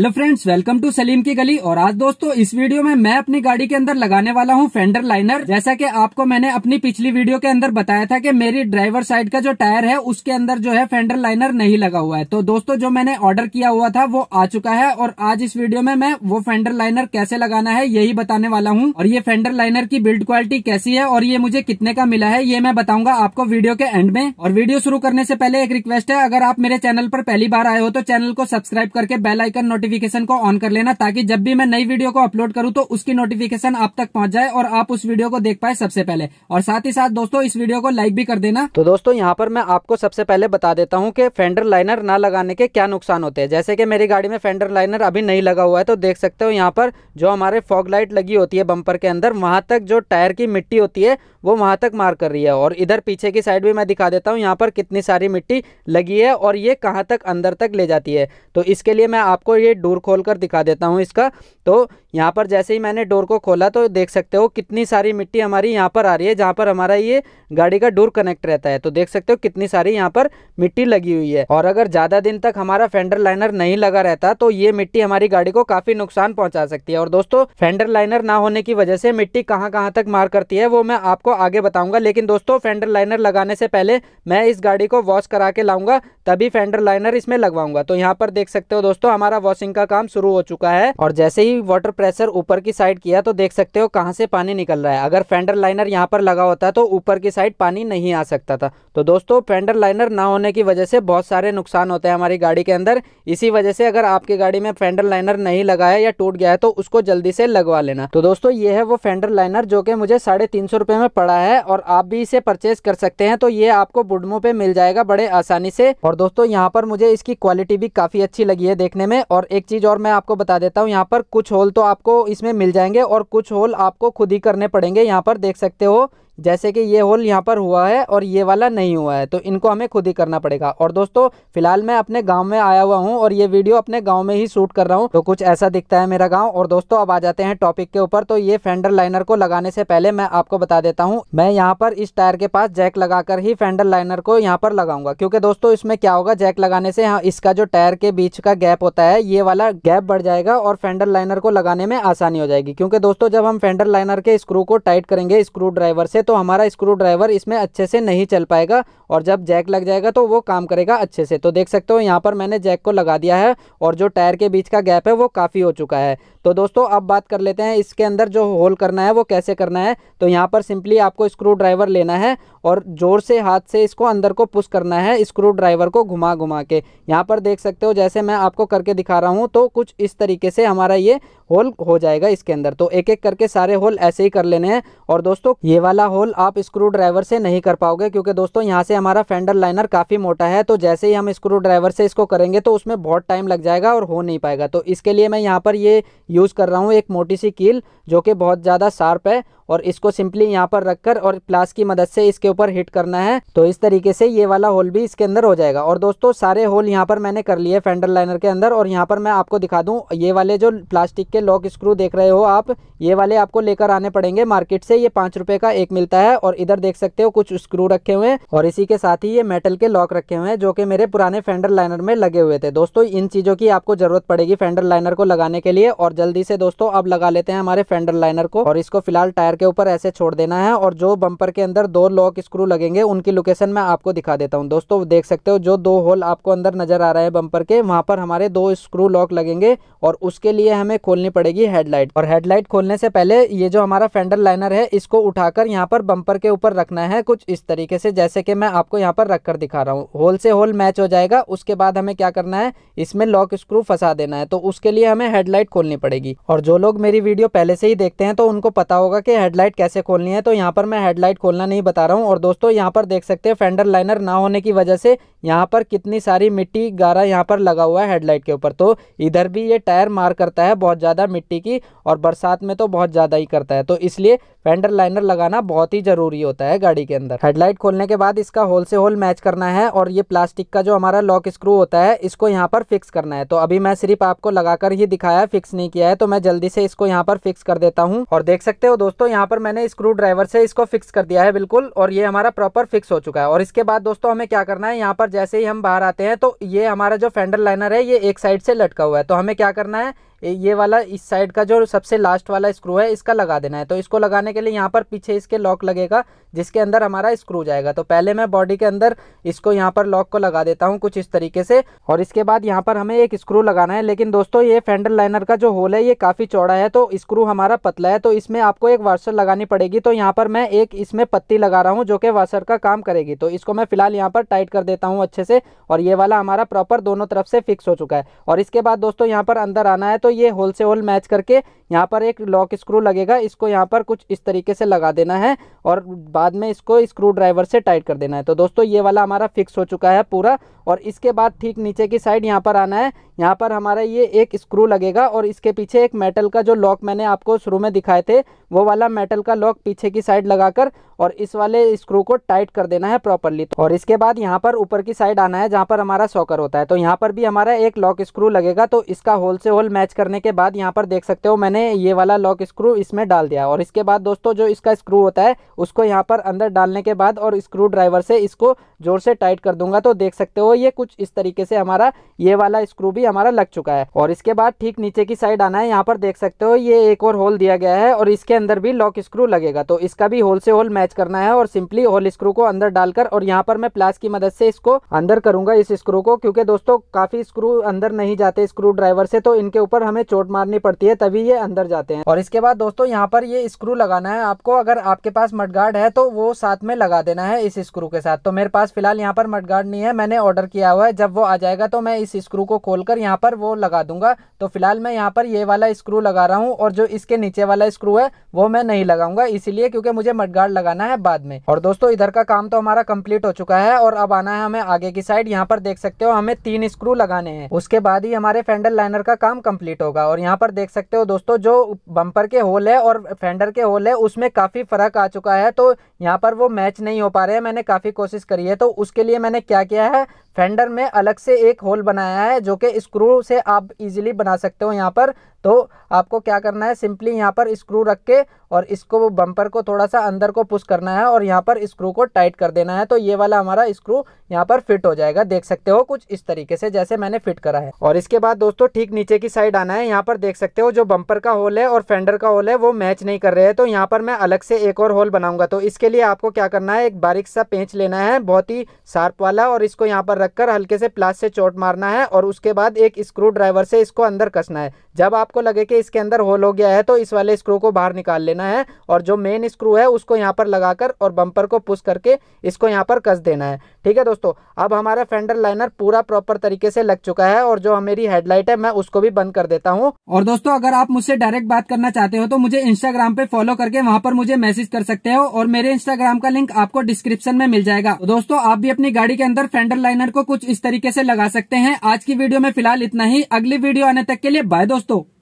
hello friends welcome to Salim की गली और आज दोस्तों इस वीडियो में मैं अपनी गाड़ी के अंदर लगाने वाला हूं फेंडर लाइनर जैसा कि आपको मैंने अपनी पिछली वीडियो के अंदर बताया था कि मेरी ड्राइवर साइड का जो टायर है उसके अंदर जो है फेंडर लाइनर नहीं लगा हुआ है तो दोस्तों जो मैंने ऑर्डर किया हुआ था वो आ चुका है और आज इस वीडियो में मैं वो फेंडर लाइनर कैसे लगाना है यही बताने वाला हूँ और ये फेंडर लाइनर की बिल्ड क्वालिटी कैसी है और ये मुझे कितने का मिला है ये मैं बताऊंगा आपको वीडियो के एंड में और वीडियो शुरू करने से पहले एक रिक्वेस्ट है अगर आप मेरे चैनल पर पहली बार आए हो तो चैनल को सब्सक्राइब करके बेलाइकन नोटिफिक नोटिफिकेशन को ऑन कर लेना ताकि जब भी मैं नई वीडियो को अपलोड करूँ तो उसकी नोटिफिकेशन आप तक पहुँच जाए और आप उस वीडियो को देख पाए सबसे पहले और साथ ही साथ दोस्तों इस वीडियो को लाइक भी कर देना तो दोस्तों यहाँ पर मैं आपको सबसे पहले बता देता हूँ की फेंडर लाइनर न लगाने के क्या नुकसान होते हैं जैसे की मेरी गाड़ी में फेंडर लाइनर अभी नहीं लगा हुआ है तो देख सकते हो यहाँ पर जो हमारे फॉग लाइट लगी होती है बंपर के अंदर वहाँ तक जो टायर की मिट्टी होती है वो वहाँ तक मार कर रही है और इधर पीछे की साइड भी मैं दिखा देता हूँ यहाँ पर कितनी सारी मिट्टी लगी है और ये कहाँ तक अंदर तक ले जाती है तो इसके लिए मैं आपको ये डोर खोल कर दिखा देता हूँ इसका तो यहाँ पर जैसे ही मैंने डोर को खोला तो देख सकते हो कितनी सारी मिट्टी हमारी यहाँ पर आ रही है जहाँ पर हमारा ये गाड़ी का डोर कनेक्ट रहता है तो देख सकते हो कितनी सारी यहाँ पर मिट्टी लगी हुई है और अगर ज़्यादा दिन तक हमारा फेंडर लाइनर नहीं लगा रहता तो ये मिट्टी हमारी गाड़ी को काफ़ी नुकसान पहुँचा सकती है और दोस्तों फेंडर लाइनर ना होने की वजह से मिट्टी कहाँ कहाँ तक मार करती है वो मैं आपको आपको आगे बताऊंगा लेकिन दोस्तों फेंडर लाइनर लगाने से पहले मैं इस गाड़ी को वॉश करा के लाऊंगा तभी फेंडर लाइनर इसमें लगवाऊंगा तो यहाँ पर देख सकते हो दोस्तों हमारा वॉशिंग का काम शुरू हो चुका है और जैसे ही वाटर प्रेशर ऊपर की साइड किया तो देख सकते हो कहाँ से पानी निकल रहा है अगर फेंडर लाइनर यहाँ पर लगा होता तो ऊपर की साइड पानी नहीं आ सकता था तो दोस्तों फेंडर लाइनर ना होने की वजह से बहुत सारे नुकसान होते हैं हमारी गाड़ी के अंदर इसी वजह से अगर आपकी गाड़ी में फेंडर लाइनर नहीं लगा है या टूट गया है तो उसको जल्दी से लगवा लेना तो दोस्तों ये है वो फेंडर लाइनर जो कि मुझे साढ़े तीन सौ रुपए में पड़ा है और आप भी इसे परचेज कर सकते हैं तो ये आपको बुडमो पे मिल जाएगा बड़े आसानी से और दोस्तों यहाँ पर मुझे इसकी क्वालिटी भी काफ़ी अच्छी लगी है देखने में और एक चीज़ और मैं आपको बता देता हूँ यहाँ पर कुछ होल तो आपको इसमें मिल जाएंगे और कुछ होल आपको खुद ही करने पड़ेंगे यहाँ पर देख सकते हो जैसे कि ये होल यहाँ पर हुआ है और ये वाला नहीं हुआ है तो इनको हमें खुद ही करना पड़ेगा और दोस्तों फिलहाल मैं अपने गाँव में आया हुआ हूँ और ये वीडियो अपने गाँव में ही शूट कर रहा हूँ तो कुछ ऐसा दिखता है मेरा गाँव और दोस्तों अब आ जाते हैं टॉपिक के ऊपर तो ये फेंडर लाइनर को लगाने से पहले मैं आपको बता देता हूँ मैं यहाँ पर इस टायर के पास जैक लगाकर ही फेंडर लाइनर को यहाँ पर लगाऊंगा क्योंकि दोस्तों इसमें क्या होगा जैक लगाने से यहाँ इसका जो टायर के बीच का गैप होता है ये वाला गैप बढ़ जाएगा और फेंडर लाइनर को लगाने में आसानी हो जाएगी क्योंकि दोस्तों जब हम फेंडर लाइनर के स्क्रू को टाइट करेंगे स्क्रू ड्राइवर से तो तो हमारा स्क्रू ड्राइवर इसमें अच्छे से नहीं चल पाएगा और जब जैक लग जाएगा तो वो काम करेगा अच्छे से तो देख सकते हो यहाँ पर मैंने जैक को लगा दिया है और जो टायर के बीच का गैप है वो काफ़ी हो चुका है तो दोस्तों अब बात कर लेते हैं इसके अंदर जो होल करना है वो कैसे करना है तो यहाँ पर सिंपली आपको स्क्रू ड्राइवर लेना है और ज़ोर से हाथ से इसको अंदर को पुश करना है स्क्रू ड्राइवर को घुमा घुमा के यहाँ पर देख सकते हो जैसे मैं आपको करके दिखा रहा हूँ तो कुछ इस तरीके से हमारा ये होल हो जाएगा इसके अंदर तो एक एक करके सारे होल ऐसे ही कर लेने हैं और दोस्तों ये वाला होल होल आप स्क्रू ड्राइवर से नहीं कर पाओगे क्योंकि दोस्तों यहाँ से हमारा फेंडर लाइनर काफ़ी मोटा है तो जैसे ही हम स्क्रू ड्राइवर से इसको करेंगे तो उसमें बहुत टाइम लग जाएगा और हो नहीं पाएगा तो इसके लिए मैं यहाँ पर ये यूज़ कर रहा हूँ एक मोटी सी कील जो कि बहुत ज़्यादा शार्प है और इसको सिंपली यहाँ पर रखकर और प्लास की मदद से इसके ऊपर हिट करना है तो इस तरीके से ये वाला होल भी इसके अंदर हो जाएगा और दोस्तों सारे होल यहाँ पर मैंने कर लिए फेंडर लाइनर के अंदर और यहाँ पर मैं आपको दिखा दूँ ये वाले जो प्लास्टिक के लॉक स्क्रू देख रहे हो आप ये वाले आपको लेकर आने पड़ेंगे मार्केट से ये पाँच रुपये का एक मिलता है और इधर देख सकते हो कुछ स्क्रू रखे हुए हैं और इसी के साथ ही ये मेटल के लॉक रखे हुए हैं जो कि मेरे पुराने फेंडर लाइनर में लगे हुए थे दोस्तों इन चीज़ों की आपको ज़रूरत पड़ेगी फेंडर लाइनर को लगाने के लिए और जल्दी से दोस्तों अब लगा लेते हैं हमारे फेंडर लाइनर को और इसको फिलहाल टायर के ऊपर ऐसे छोड़ देना है और जो बम्पर के अंदर दो लॉक स्क्रू लगेंगे उनकी लोकेशन मैं आपको दिखा देता हूँ दोस्तों देख सकते हो जो दो होल आपको अंदर नज़र आ रहा है बम्पर के वहाँ पर हमारे दो स्क्रू लॉक लगेंगे और उसके लिए हमें खोलनी पड़ेगी हेडलाइट और हेडलाइट खोलने से पहले ये जो हमारा फेंडर लाइनर है इसको उठाकर यहाँ पर बम्पर के ऊपर रखना है कुछ इस तरीके से जैसे कि मैं आपको यहाँ पर रख कर दिखा रहा हूँ होल से होल मैच हो जाएगा उसके बाद हमें क्या करना है इसमें लॉक स्क्रू फंसा देना है तो उसके लिए हमें हेडलाइट खोलनी पड़ेगी और जो लोग मेरी वीडियो पहले से ही देखते हैं तो उनको पता होगा कि हेडलाइट कैसे खोलनी है तो यहाँ पर मैं हेडलाइट खोलना नहीं बता रहा हूँ और दोस्तों यहाँ पर देख सकते हैं फेंडर लाइनर ना होने की वजह से यहाँ पर कितनी सारी मिट्टी गारा यहाँ पर लगा हुआ है हेडलाइट के ऊपर तो इधर भी ये टायर मार करता है बहुत ज़्यादा मिट्टी की और बरसात में तो बहुत ज़्यादा ही करता है तो इसलिए फेंडर लाइनर लगाना बहुत ही ज़रूरी होता है गाड़ी के अंदर हेडलाइट खोलने के बाद इसका होल से होल मैच करना है और ये प्लास्टिक का जो हमारा लॉक स्क्रू होता है इसको यहाँ पर फिक्स करना है तो अभी मैं सिर्फ आपको लगाकर ही दिखाया फिक्स नहीं किया है तो मैं जल्दी से इसको यहाँ पर फिक्स कर देता हूँ और देख सकते हो दोस्तों यहाँ यहाँ पर मैंने स्क्रू ड्राइवर से इसको फिक्स कर दिया है बिल्कुल और ये हमारा प्रॉपर फिक्स हो चुका है और इसके बाद दोस्तों हमें क्या करना है यहाँ पर जैसे ही हम बाहर आते हैं तो ये हमारा जो फेंडर लाइनर है ये एक साइड से लटका हुआ है तो हमें क्या करना है ये वाला इस साइड का जो सबसे लास्ट वाला स्क्रू है इसका लगा देना है तो इसको लगाने के लिए यहाँ पर पीछे इसके लॉक लगेगा जिसके अंदर हमारा स्क्रू जाएगा तो पहले मैं बॉडी के अंदर इसको यहाँ पर लॉक को लगा देता हूँ कुछ इस तरीके से और इसके बाद यहाँ पर हमें एक स्क्रू लगाना है लेकिन दोस्तों ये फेंडर लाइनर का जो होल है ये काफ़ी चौड़ा है तो स्क्रू हमारा पतला है तो इसमें आपको एक वाशर लगानी पड़ेगी तो यहाँ पर मैं एक इसमें पत्ती लगा रहा हूँ जो कि वाशर का काम करेगी तो इसको मैं फिलहाल यहाँ पर टाइट कर देता हूँ अच्छे से और ये वाला हमारा प्रॉपर दोनों तरफ से फिक्स हो चुका है और इसके बाद दोस्तों यहाँ पर अंदर आना है तो तो ये होल से होल मैच करके यहाँ पर एक लॉक स्क्रू लगेगा इसको यहाँ पर कुछ इस तरीके से लगा देना है और बाद में इसको स्क्रू ड्राइवर से टाइट कर देना है तो दोस्तों ये वाला हमारा फिक्स हो चुका है पूरा और इसके बाद ठीक नीचे की साइड यहाँ पर आना है यहाँ पर हमारा ये एक स्क्रू लगेगा और इसके पीछे एक मेटल का जो लॉक मैंने आपको शुरू में दिखाए थे वो वाला मेटल का लॉक पीछे की साइड लगाकर और इस वाले स्क्रू को टाइट कर देना है प्रॉपरली और इसके बाद यहाँ पर ऊपर की साइड आना है जहाँ पर हमारा सॉकर होता है तो यहाँ पर भी हमारा एक लॉक स्क्रू लगेगा तो इसका होल से होल मैच करने के बाद यहाँ पर देख सकते हो मैंने ये वाला लॉक स्क्रू इसमें डाल दिया और इसके बाद दोस्तों जो इसका स्क्रू होता है उसको यहाँ पर अंदर डालने के बाद और स्क्रू ड्राइवर से इसको जोर से टाइट कर दूंगा तो देख सकते हो ये कुछ इस तरीके से हमारा ये वाला स्क्रू भी हमारा लग चुका है और इसके बाद ठीक नीचे की साइड आना है यहाँ पर देख सकते हो ये एक और होल दिया गया है और इसके अंदर भी लॉक स्क्रू लगेगा तो इसका भी होल से होल मैच करना है और सिंपली होल स्क्रू को अंदर डालकर और यहाँ पर मैं प्लास की मदद से इसको अंदर करूंगा इस स्क्रू को क्योंकि दोस्तों काफी स्क्रू अंदर नहीं जाते स्क्रू ड्राइवर से तो इनके ऊपर हमें चोट मारनी पड़ती है तभी ये अंदर जाते हैं और इसके बाद दोस्तों यहाँ पर ये स्क्रू लगाना है आपको अगर आपके पास मडगार्ड है तो वो साथ में लगा देना है इस स्क्रू के साथ तो मेरे पास फिलहाल यहाँ पर मटगार्ड नहीं है मैंने ऑर्डर किया हुआ है जब वो आ जाएगा तो मैं इस स्क्रू को खोलकर यहाँ पर वो लगा दूंगा तो फिलहाल मैं यहाँ पर ये वाला स्क्रू लगा रहा हूँ और जो इसके नीचे वाला स्क्रू है वो मैं नहीं लगाऊंगा इसीलिए क्योंकि मुझे मडगार्ड लगाना है बाद में और दोस्तों इधर का काम तो हमारा कम्प्लीट हो चुका है और अब आना है हमें आगे की साइड यहाँ पर देख सकते हो हमें तीन स्क्रू लगाने हैं उसके बाद ही हमारे फेंडर लाइनर का काम कंप्लीट होगा और यहाँ पर देख सकते हो दोस्तों जो बंपर के होल है और फेंडर के होल है उसमें काफी फर्क आ चुका है तो यहाँ पर वो मैच नहीं हो पा रहे हैं मैंने काफी कोशिश करी है तो उसके लिए मैंने क्या किया है फेंडर में अलग से एक होल बनाया है जो कि स्क्रू से आप इजीली बना सकते हो यहाँ पर तो आपको क्या करना है सिंपली यहाँ पर स्क्रू रख के और इसको बम्पर को थोड़ा सा अंदर को पुश करना है और यहाँ पर स्क्रू को टाइट कर देना है तो ये वाला हमारा स्क्रू यहाँ पर फिट हो जाएगा देख सकते हो कुछ इस तरीके से जैसे मैंने फिट करा है और इसके बाद दोस्तों ठीक नीचे की साइड आना है यहाँ पर देख सकते हो जो बम्पर का होल है और फेंडर का होल है वो मैच नहीं कर रहे हैं तो यहाँ पर मैं अलग से एक और होल बनाऊंगा तो इसके लिए आपको क्या करना है एक बारीक सा पेंच लेना है बहुत ही शार्प वाला और इसको यहाँ पर रखकर हल्के से प्लास से चोट मारना है और उसके बाद एक स्क्रू ड्राइवर से इसको अंदर कसना है जब आपको लगे कि इसके अंदर होल हो गया है तो इस वाले स्क्रू को बाहर निकाल लेना है और जो मेन स्क्रू है उसको यहाँ पर लगाकर और बम्पर को पुश करके इसको यहाँ पर कस देना है ठीक है दोस्तों अब हमारा फेंडर लाइनर पूरा प्रॉपर तरीके से लग चुका है और जो हमारी हेडलाइट है मैं उसको भी बंद कर देता हूँ और दोस्तों अगर आप मुझसे डायरेक्ट बात करना चाहते हो तो मुझे इंस्टाग्राम पे फॉलो करके वहाँ पर मुझे मैसेज कर सकते हो और मेरे इंस्टाग्राम का लिंक आपको डिस्क्रिप्शन में मिल जाएगा दोस्तों आप भी अपनी गाड़ी के अंदर फेंडर लाइनर को कुछ इस तरीके से लगा सकते हैं आज की वीडियो में फिलहाल इतना ही अगली वीडियो आने तक के लिए बाय दोस्तों